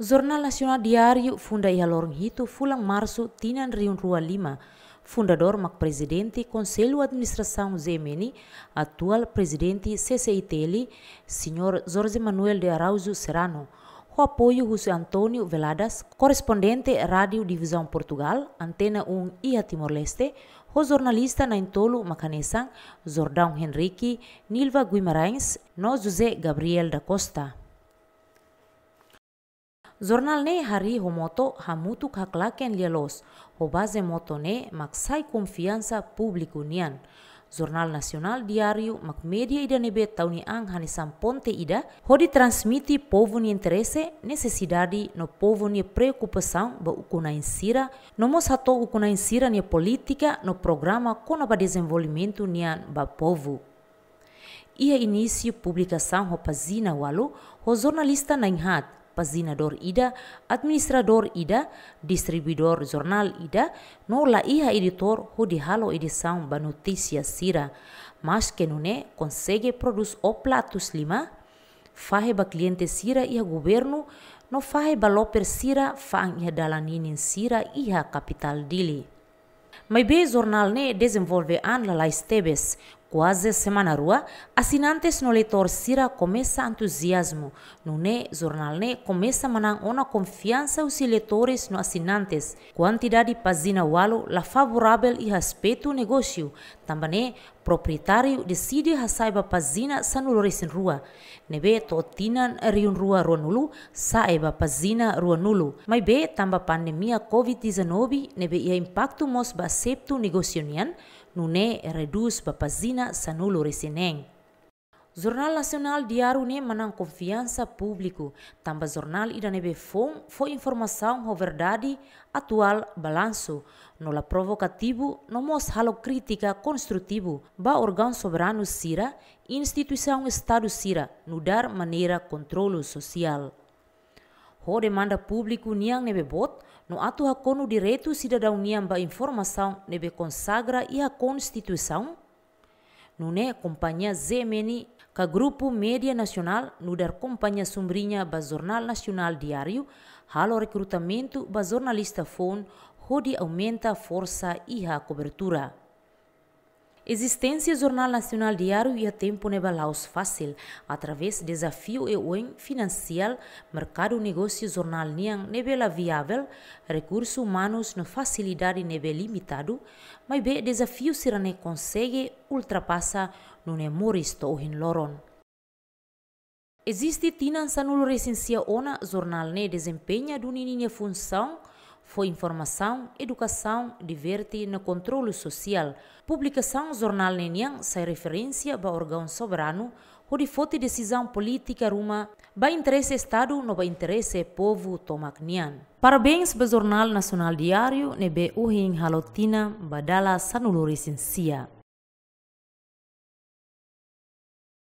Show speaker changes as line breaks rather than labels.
Jornal Nacional Diário funda e lorong hito fulang março tinan riun rua lima. Fundador mac presidente Conselho Administração Zemeni, atual presidente CCITL, Sr. Jorge Manuel de Araújo Serrano. O apoio José Antônio Veladas, correspondente Rádio Divisão Portugal, Antena 1 e Timor-Leste, o jornalista Naintolo Macanesan, Jordão Henrique, Nilva Guimarães, nós José Gabriel da Costa. ne hari homoto hamutuk haklaken lielos, hobaze motone mak sai confianza publiku nian. Jurnal Nasional Diario mak media ida nebe tauni ang hanisan ponte ida hodi transmiti povo interese, nesesidadi no povo ni preocupação ba ukuna insira no mos hato ukuna insira ni politika no programa kona ba desenvolvimento nian ba povo. Ia início ho ropazina walu ho jornalista na inhat pazinador ida, administrador ida, distribuidor jurnal ida, no la iha editor Hudihalo halo edição ba notisia sira, mas kenune, konsege consegue o platus lima, fahe ba kliente sira iha gubernu, no fahe ba loper sira fang iha dalaninin sira iha kapital dili. Mai be ne desenvolve an la laistebes, quase semana rua, assinantes no leitor Sira começa entusiasmo. No ne jornal ne começa manan uma confiança os leitores no assinantes. Quantidade de pazina walo la favorável e respeito o negócio. Também proprietário decide a saiba pazina sanulores em rua. Nebe totinan riun rua nulu saiba rua nulu Mas também tamba pandemia COVID-19 nebe e impacto mos ba septu negocionian, nune redus papazina sanulu reseneng. Jurnal nasional Diaru ne manang konfiansa publiku, tamba jurnal ida nebe fom fo informação ho verdadi atual balanço, nola provocativo no mos halo kritika konstruktibu, ba organ soberanu sira, instituição estadu sira, no dar manera sosial. sosial. Ho manda publiku niang nebe bot, no atu hakonu direito daun niang ba informação nebe consagra e a Constituição? Nune companhia Zemeni, ka grupu media nasional no dar companhia sombrinha ba Jornal nasional diario halo recrutamento ba jornalista fon, di aumenta forsa força e cobertura. Existência Jornal Nacional Diário e a tempo nebalaus fácil, através do desafio e oen financial, mercado negócio jornal nian nebela viável, recursos humanos na facilidade nebe limitado, mas bem desafio sirane consegue ultrapassa no nemoristo ohin loron. Existe tinan sanul recensia ona jornal ne desempenha do nininha função, foi informação, educação, diverte no controle social. Publicação jornal Nenian sem referência ao órgão soberano, onde fote decisão política ruma, ba interesse Estado, no ba interesse povo tomaknian. Parabéns para o Jornal Nacional Diário, nebe uhin halotina, badala sanuluri sinsia.